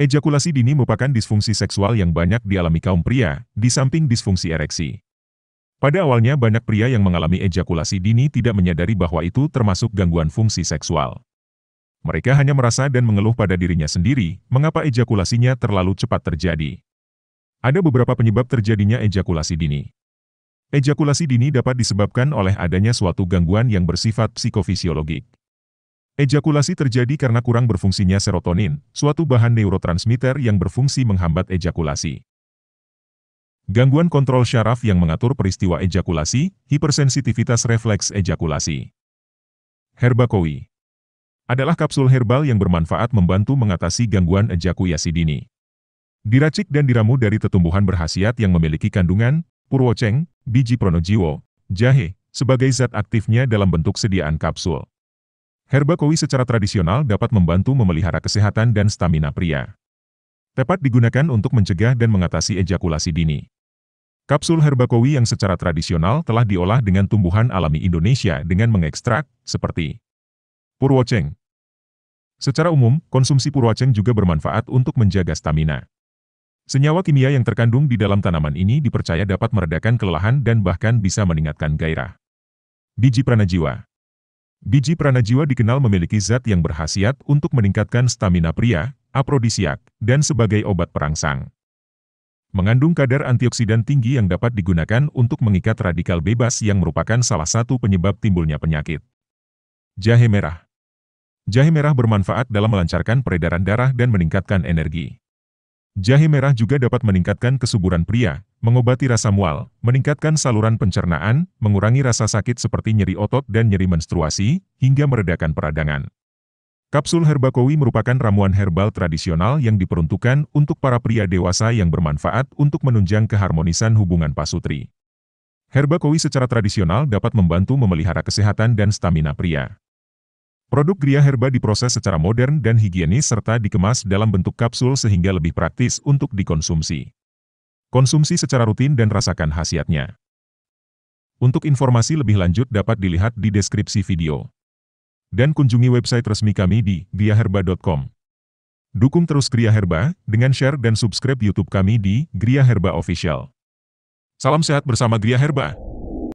Ejakulasi dini merupakan disfungsi seksual yang banyak dialami kaum pria, di samping disfungsi ereksi. Pada awalnya banyak pria yang mengalami ejakulasi dini tidak menyadari bahwa itu termasuk gangguan fungsi seksual. Mereka hanya merasa dan mengeluh pada dirinya sendiri, mengapa ejakulasinya terlalu cepat terjadi. Ada beberapa penyebab terjadinya ejakulasi dini. Ejakulasi dini dapat disebabkan oleh adanya suatu gangguan yang bersifat psikofisiologik. Ejakulasi terjadi karena kurang berfungsinya serotonin, suatu bahan neurotransmitter yang berfungsi menghambat ejakulasi. Gangguan kontrol syaraf yang mengatur peristiwa ejakulasi, hipersensitivitas refleks ejakulasi. koi adalah kapsul herbal yang bermanfaat membantu mengatasi gangguan ejakulasi dini. Diracik dan diramu dari tetumbuhan berhasiat yang memiliki kandungan, purwoceng, biji pronojiwo, jahe, sebagai zat aktifnya dalam bentuk sediaan kapsul. Herba kowi secara tradisional dapat membantu memelihara kesehatan dan stamina pria. Tepat digunakan untuk mencegah dan mengatasi ejakulasi dini. Kapsul herba kowi yang secara tradisional telah diolah dengan tumbuhan alami Indonesia dengan mengekstrak, seperti purwoceng. Secara umum, konsumsi purwoceng juga bermanfaat untuk menjaga stamina. Senyawa kimia yang terkandung di dalam tanaman ini dipercaya dapat meredakan kelelahan dan bahkan bisa meningkatkan gairah. Biji pranajiwa Biji pranajiwa dikenal memiliki zat yang berhasiat untuk meningkatkan stamina pria, aprodisiak, dan sebagai obat perangsang. Mengandung kadar antioksidan tinggi yang dapat digunakan untuk mengikat radikal bebas yang merupakan salah satu penyebab timbulnya penyakit. Jahe merah Jahe merah bermanfaat dalam melancarkan peredaran darah dan meningkatkan energi. Jahe merah juga dapat meningkatkan kesuburan pria, mengobati rasa mual, meningkatkan saluran pencernaan, mengurangi rasa sakit seperti nyeri otot dan nyeri menstruasi, hingga meredakan peradangan. Kapsul herbakowi merupakan ramuan herbal tradisional yang diperuntukkan untuk para pria dewasa yang bermanfaat untuk menunjang keharmonisan hubungan pasutri. Herbakowi secara tradisional dapat membantu memelihara kesehatan dan stamina pria. Produk Gria Herba diproses secara modern dan higienis serta dikemas dalam bentuk kapsul sehingga lebih praktis untuk dikonsumsi. Konsumsi secara rutin dan rasakan khasiatnya. Untuk informasi lebih lanjut dapat dilihat di deskripsi video. Dan kunjungi website resmi kami di griaherba.com. Dukung terus Gria Herba dengan share dan subscribe YouTube kami di Gria Herba Official. Salam sehat bersama Gria Herba.